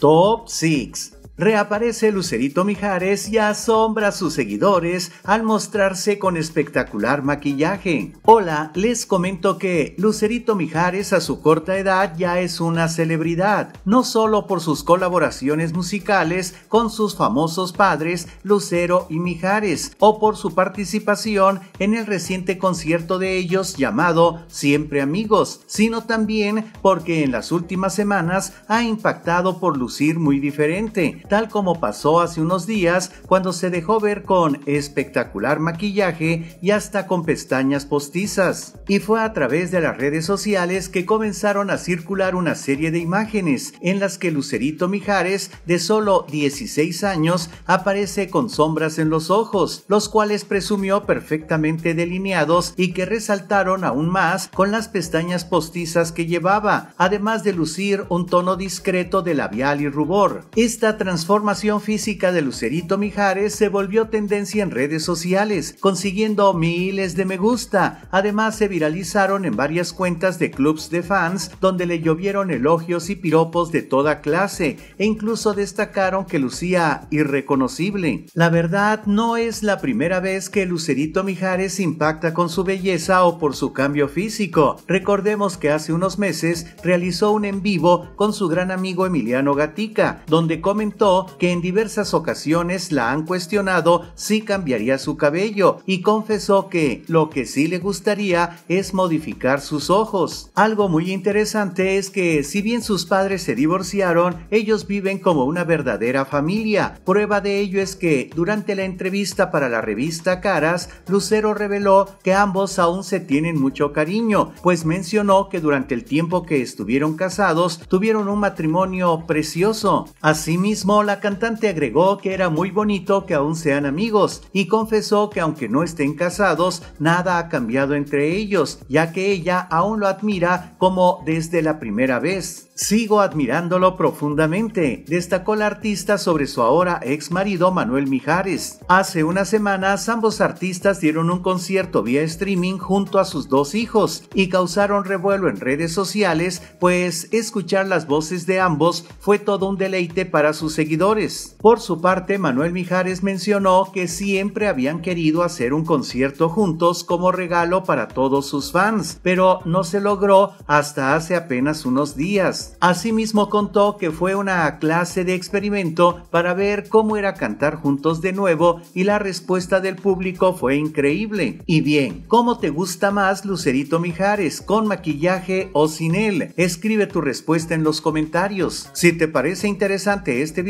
Top 6 reaparece Lucerito Mijares y asombra a sus seguidores al mostrarse con espectacular maquillaje. Hola, les comento que Lucerito Mijares a su corta edad ya es una celebridad, no solo por sus colaboraciones musicales con sus famosos padres Lucero y Mijares, o por su participación en el reciente concierto de ellos llamado Siempre Amigos, sino también porque en las últimas semanas ha impactado por lucir muy diferente, tal como pasó hace unos días cuando se dejó ver con espectacular maquillaje y hasta con pestañas postizas. Y fue a través de las redes sociales que comenzaron a circular una serie de imágenes en las que Lucerito Mijares, de solo 16 años, aparece con sombras en los ojos, los cuales presumió perfectamente delineados y que resaltaron aún más con las pestañas postizas que llevaba, además de lucir un tono discreto de labial y rubor. Esta transformación física de Lucerito Mijares se volvió tendencia en redes sociales, consiguiendo miles de me gusta. Además, se viralizaron en varias cuentas de clubs de fans donde le llovieron elogios y piropos de toda clase e incluso destacaron que lucía irreconocible. La verdad, no es la primera vez que Lucerito Mijares impacta con su belleza o por su cambio físico. Recordemos que hace unos meses realizó un en vivo con su gran amigo Emiliano Gatica, donde comentó que en diversas ocasiones la han cuestionado si cambiaría su cabello y confesó que lo que sí le gustaría es modificar sus ojos. Algo muy interesante es que si bien sus padres se divorciaron, ellos viven como una verdadera familia. Prueba de ello es que durante la entrevista para la revista Caras, Lucero reveló que ambos aún se tienen mucho cariño, pues mencionó que durante el tiempo que estuvieron casados tuvieron un matrimonio precioso. Asimismo, la cantante agregó que era muy bonito que aún sean amigos y confesó que aunque no estén casados, nada ha cambiado entre ellos, ya que ella aún lo admira como desde la primera vez. Sigo admirándolo profundamente, destacó la artista sobre su ahora ex marido Manuel Mijares. Hace unas semanas ambos artistas dieron un concierto vía streaming junto a sus dos hijos y causaron revuelo en redes sociales, pues escuchar las voces de ambos fue todo un deleite para sus seguidores. Por su parte, Manuel Mijares mencionó que siempre habían querido hacer un concierto juntos como regalo para todos sus fans, pero no se logró hasta hace apenas unos días. Asimismo contó que fue una clase de experimento para ver cómo era cantar juntos de nuevo y la respuesta del público fue increíble. Y bien, ¿cómo te gusta más Lucerito Mijares, con maquillaje o sin él? Escribe tu respuesta en los comentarios. Si te parece interesante este video,